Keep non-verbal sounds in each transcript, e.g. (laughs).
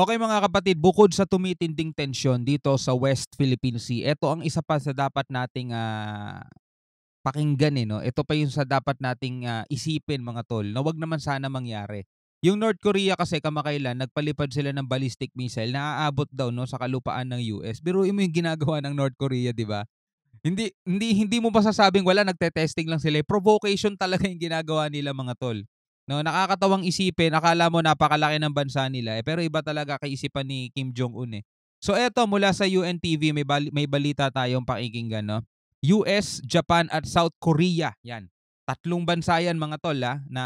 Okay mga kapatid, bukod sa tumitinding tensyon dito sa West Philippine Sea, ito ang isa pa sa dapat nating uh, pakinggan eh, no? Ito pa yung sa dapat nating uh, isipin mga tol na wag naman sana mangyari. Yung North Korea kasi kamakailan nagpalipad sila ng ballistic missile na aabot daw no sa kalupaan ng US. Biruin mo yung ginagawa ng North Korea, di ba? Hindi hindi hindi mo sasabing wala nagte-testing lang sila. Eh. Provocation talaga yung ginagawa nila mga tol. No, nakakatawang isipin, akala mo napakalaki ng bansa nila eh, pero iba talaga kaisipan ni Kim Jong Un eh. So eto mula sa UNTV may bal- may balita tayong pakikinggan no. US, Japan at South Korea. Yan. Tatlong bansa yan mga tol ha, ah, na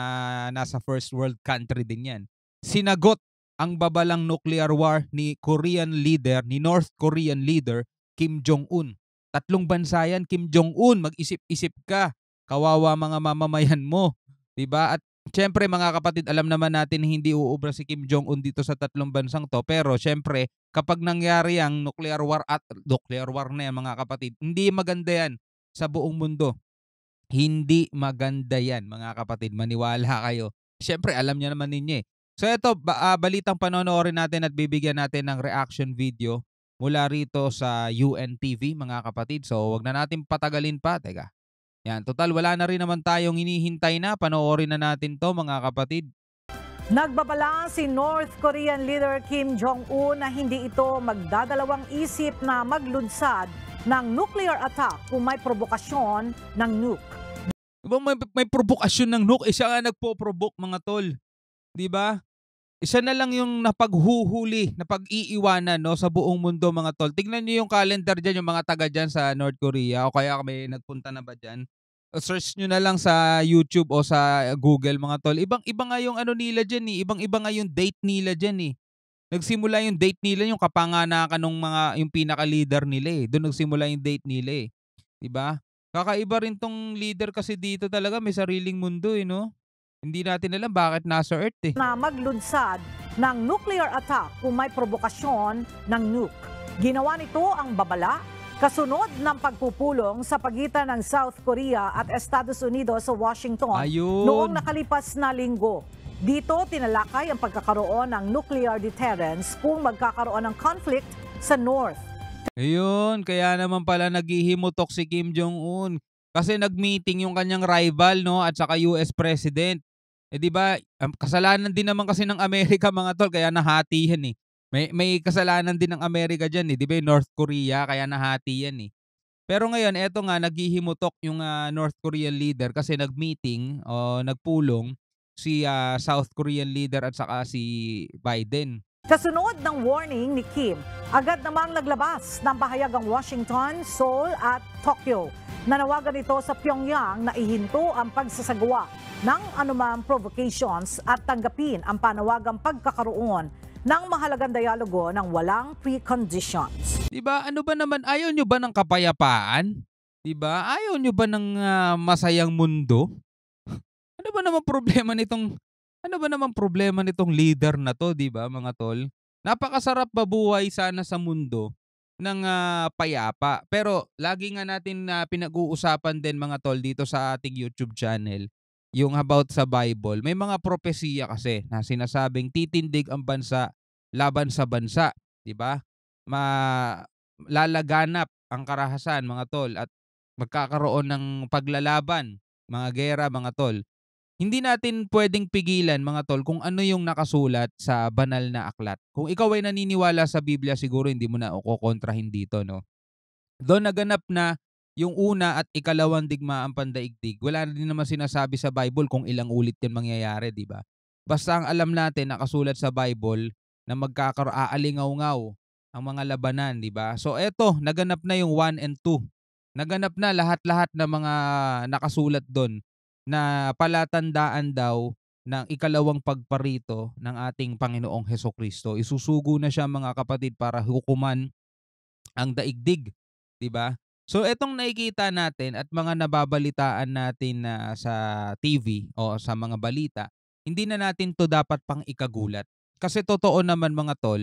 nasa first world country din yan. Sinagot ang babalang nuclear war ni Korean leader, ni North Korean leader Kim Jong Un. Tatlong bansa yan, Kim Jong Un, mag-isip-isip ka. Kawawa mga mamamayan mo, 'di ba? At Siyempre mga kapatid, alam naman natin hindi uubra si Kim Jong-un dito sa tatlong bansang to. Pero siyempre, kapag nangyari ang nuclear war at nuclear war na yan mga kapatid, hindi maganda yan sa buong mundo. Hindi maganda yan mga kapatid, maniwala (laughs) kayo. Siyempre, alam niya naman ninyo eh. So ito, ba, uh, balitang panonoorin natin at bibigyan natin ng reaction video mula rito sa UNTV mga kapatid. So wag na natin patagalin pa. Teka, yan, total wala na rin naman tayong hinihintay na. Panoorin na natin to mga kapatid. Nagbabala si North Korean leader Kim Jong-un na hindi ito magdadalawang isip na maglunsad ng nuclear attack kung may provokasyon ng nuke. Diba may, may provokasyon ng nuke? Eh siya nga nagpo-provoke mga tol. ba? Diba? isa na lang yung napaghuhuli, napag-iiwanan no, sa buong mundo mga tol. Tingnan niyo yung calendar diyan yung mga taga diyan sa North Korea o kaya may nagpunta na ba diyan. Search niyo na lang sa YouTube o sa Google mga tol. Ibang-iba nga yung ano nila diyan eh. Ibang-iba nga yung date nila diyan eh. Nagsimula yung date nila yung kapanganakan ng mga yung pinaka-leader nila eh. Doon nagsimula yung date nila eh. 'Di ba? Kakaiba rin tong leader kasi dito talaga may sariling mundo eh no. Hindi natin alam bakit nasa Earth eh. Na maglunsad ng nuclear attack kung may provokasyon ng nuke. Ginawa nito ang babala kasunod ng pagpupulong sa pagitan ng South Korea at Estados Unidos sa Washington Ayun. noong nakalipas na linggo. Dito tinalakay ang pagkakaroon ng nuclear deterrence kung magkakaroon ng conflict sa North. Ayun, kaya naman pala naghihimutok si Kim Jong-un kasi nagmeeting yung kanyang rival no at saka US President. Eh di ba, um, kasalanan din naman kasi ng Amerika mga tol, kaya nahati yan eh. May, may kasalanan din ng Amerika dyan eh. Di ba eh, North Korea, kaya nahati yan eh. Pero ngayon, eto nga, naghihimutok yung uh, North Korean leader kasi nag-meeting o nagpulong si uh, South Korean leader at saka si Biden. Kasunod ng warning ni Kim, agad namang naglabas ng pahayag ang Washington, Seoul at Tokyo. Nanawagan ito sa Pyongyang na ihinto ang pagsasagawa ng anumang provocations at tanggapin ang panawagang pagkakaroon ng mahalagang dialogo ng walang preconditions. Diba, ano ba naman, ayaw nyo ba ng kapayapaan? Diba, ayaw nyo ba ng uh, masayang mundo? (laughs) ano ba naman problema nitong, ano ba naman problema nitong leader na to, diba mga tol? Napakasarap babuhay sana sa mundo ng uh, payapa. Pero lagi nga natin uh, pinag-uusapan din mga tol dito sa ating YouTube channel yung about sa Bible, may mga propesiya kasi na sinasabing titindig ang bansa laban sa bansa, 'di ba? Ma lalaganap ang karahasan mga tol at magkakaroon ng paglalaban, mga gera mga tol. Hindi natin pwedeng pigilan mga tol kung ano yung nakasulat sa banal na aklat. Kung ikaw ay naniniwala sa Biblia siguro hindi mo na kukontrahin dito no. Doon naganap na yung una at ikalawang digmaang pandaigdig, wala na din naman sinasabi sa Bible kung ilang ulit yan mangyayari, di ba? Basta ang alam natin nakasulat sa Bible na magkakaalingaw-ngaw ang mga labanan, di ba? So eto, naganap na yung 1 and 2. Naganap na lahat-lahat ng mga nakasulat doon na palatandaan daw ng ikalawang pagparito ng ating Panginoong Heso Kristo. Isusugo na siya mga kapatid para hukuman ang daigdig, di ba? So etong nakikita natin at mga nababalitaan natin na sa TV o sa mga balita, hindi na natin to dapat pang ikagulat. Kasi totoo naman mga tol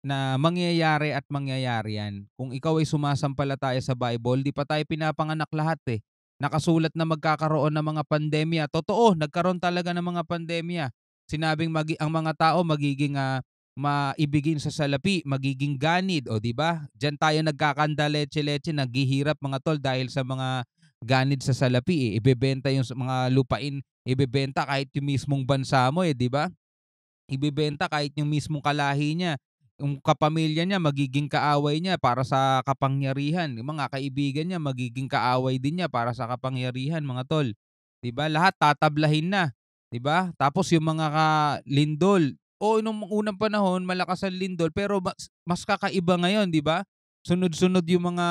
na mangyayari at mangyayari yan. Kung ikaw ay sumasampalataya sa Bible, di pa tayo pinapanganak lahat eh. Nakasulat na magkakaroon ng mga pandemya. Totoo, nagkaroon talaga ng mga pandemya. Sinabing magi- ang mga tao magiging uh, maibigin sa salapi, magiging ganid, o di ba? Diyan tayo nagkakanda leche-leche, naghihirap mga tol dahil sa mga ganid sa salapi, eh. ibebenta yung mga lupain, ibebenta kahit yung mismong bansa mo, eh, di ba? Ibebenta kahit yung mismong kalahi niya, yung kapamilya niya, magiging kaaway niya para sa kapangyarihan. Yung mga kaibigan niya, magiging kaaway din niya para sa kapangyarihan, mga tol. 'Di ba? Lahat tatablahin na. 'di ba? Tapos yung mga lindol, oo, nung unang panahon, malakas ang lindol, pero mas, mas kakaiba ngayon, di ba? Sunod-sunod yung mga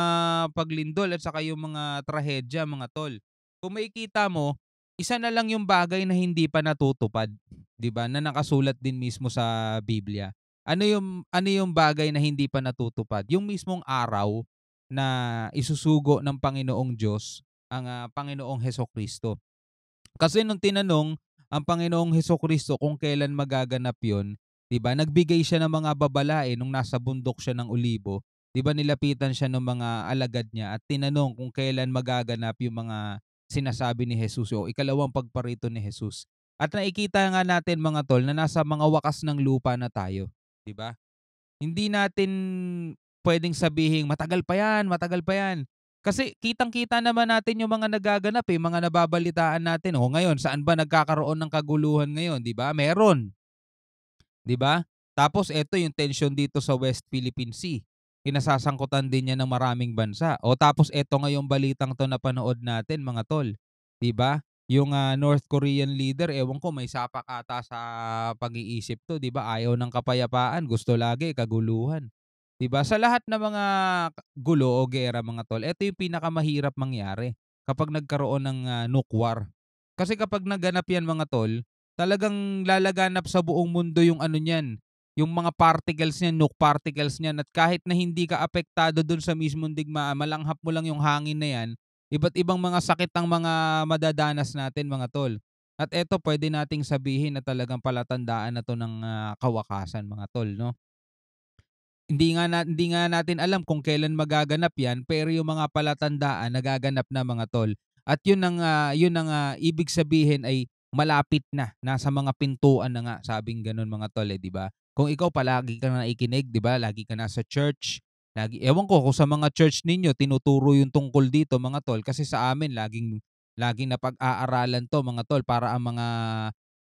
paglindol at saka yung mga trahedya, mga tol. Kung makikita mo, isa na lang yung bagay na hindi pa natutupad, 'di ba? Na nakasulat din mismo sa Biblia. Ano yung ano yung bagay na hindi pa natutupad? Yung mismong araw na isusugo ng Panginoong Diyos ang uh, Panginoong Heso Kristo. Kasi nung tinanong ang Panginoong Heso Kristo kung kailan magaganap yon. 'di ba? Nagbigay siya ng mga babalae nung nasa bundok siya ng Ulibo. 'Di ba nilapitan siya ng mga alagad niya at tinanong kung kailan magaganap yung mga sinasabi ni Jesus o ikalawang pagparito ni Jesus. At nakikita nga natin mga tol na nasa mga wakas ng lupa na tayo, 'di ba? Hindi natin pwedeng sabihin matagal pa 'yan, matagal pa 'yan. Kasi kitang-kita naman natin yung mga nagaganap eh, mga nababalitaan natin. O oh, ngayon, saan ba nagkakaroon ng kaguluhan ngayon, 'di ba? Meron. 'Di ba? Tapos ito yung tension dito sa West Philippine Sea. Kinasasangkutan din niya ng maraming bansa. O tapos ito ngayong balitang to na panood natin, mga tol. 'Di ba? Yung uh, North Korean leader, ewan ko, may sapak ata sa pag-iisip to, 'di ba? Ayaw ng kapayapaan, gusto lagi kaguluhan. 'Di Sa lahat ng mga gulo o gera mga tol, ito yung pinakamahirap mangyari kapag nagkaroon ng uh, ah, nukwar. Kasi kapag naganap yan mga tol, talagang lalaganap sa buong mundo yung ano niyan, yung mga particles niyan, nuk particles niyan at kahit na hindi ka apektado dun sa mismong digmaan, ah, malanghap mo lang yung hangin na yan, iba't ibang mga sakit ang mga madadanas natin mga tol. At ito pwede nating sabihin na talagang palatandaan na to ng uh, kawakasan mga tol, no? hindi nga na, hindi nga natin alam kung kailan magaganap 'yan pero yung mga palatandaan nagaganap na mga tol. At yun ang uh, yun ang uh, ibig sabihin ay malapit na nasa mga pintuan na nga sabing ganun mga tol eh, di ba? Kung ikaw palagi ka na ikinig, di ba? Lagi ka na sa church, lagi ewan ko kung sa mga church ninyo tinuturo yung tungkol dito mga tol kasi sa amin laging laging napag-aaralan to mga tol para ang mga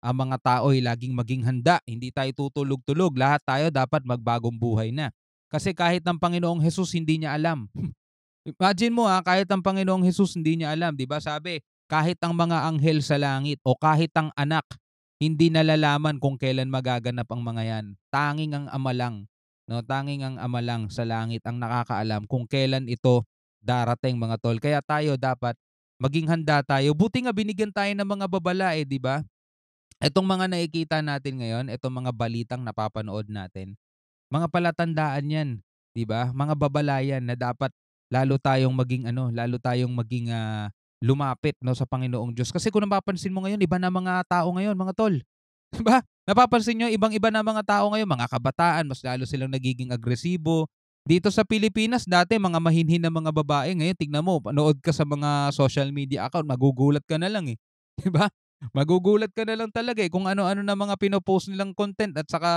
ang mga tao ay laging maging handa. Hindi tayo tutulog-tulog. Lahat tayo dapat magbagong buhay na. Kasi kahit ng Panginoong Jesus hindi niya alam. (laughs) Imagine mo ha, ah, kahit ang Panginoong Jesus hindi niya alam. 'di ba Sabi, kahit ang mga anghel sa langit o kahit ang anak, hindi nalalaman kung kailan magaganap ang mga yan. Tanging ang ama lang. No, tanging ang ama lang sa langit ang nakakaalam kung kailan ito darating mga tol. Kaya tayo dapat maging handa tayo. Buti nga binigyan tayo ng mga babala eh, di ba? Itong mga nakikita natin ngayon, itong mga balitang napapanood natin, mga palatandaan 'yan, 'di ba? Mga babalayan na dapat lalo tayong maging ano, lalo tayong maging ah, lumapit no sa Panginoong Diyos. Kasi kung napapansin mo ngayon, iba na mga tao ngayon, mga tol. (laughs) 'Di ba? Napapansin niyo ibang-iba na mga tao ngayon, mga kabataan, mas lalo silang nagiging agresibo. Dito sa Pilipinas, dati mga mahinhin na mga babae, ngayon tignan mo, panood ka sa mga social media account, magugulat ka na lang eh. (laughs) 'Di ba? Magugulat ka na lang talaga eh kung ano-ano na mga pinopost nilang content at saka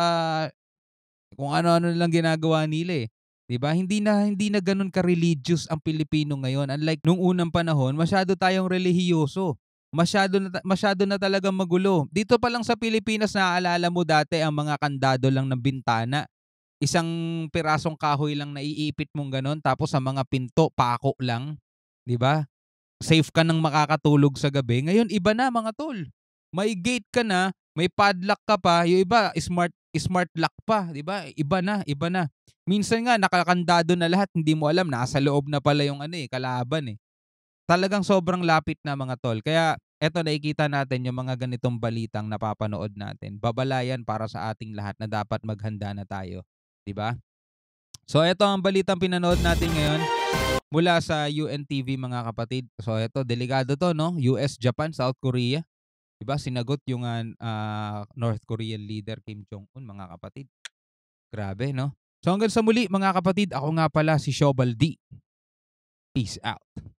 kung ano-ano nilang ginagawa nila eh. 'Di ba? Hindi na hindi na ganoon ka-religious ang Pilipino ngayon. Unlike nung unang panahon, masyado tayong relihiyoso. Masyado na, masyado na talaga magulo. Dito pa lang sa Pilipinas naaalala mo dati ang mga kandado lang ng bintana. Isang pirasong kahoy lang naiipit mong ganon tapos sa mga pinto pako lang. 'Di ba? safe ka nang makakatulog sa gabi. Ngayon, iba na mga tol. May gate ka na, may padlock ka pa, yung iba smart smart lock pa, 'di ba? Iba na, iba na. Minsan nga nakakandado na lahat, hindi mo alam nasa loob na pala yung ano eh, kalaban eh. Talagang sobrang lapit na mga tol. Kaya eto nakikita natin yung mga ganitong balitang napapanood natin. Babalayan para sa ating lahat na dapat maghanda na tayo, 'di ba? So ito ang balitang pinanood natin ngayon mula sa UNTV mga kapatid. So ito, delikado to no? US, Japan, South Korea. 'Di ba Sinagot yung uh, North Korean leader Kim Jong-un mga kapatid. Grabe no? So hanggang sa muli mga kapatid, ako nga pala si Shobal Peace out.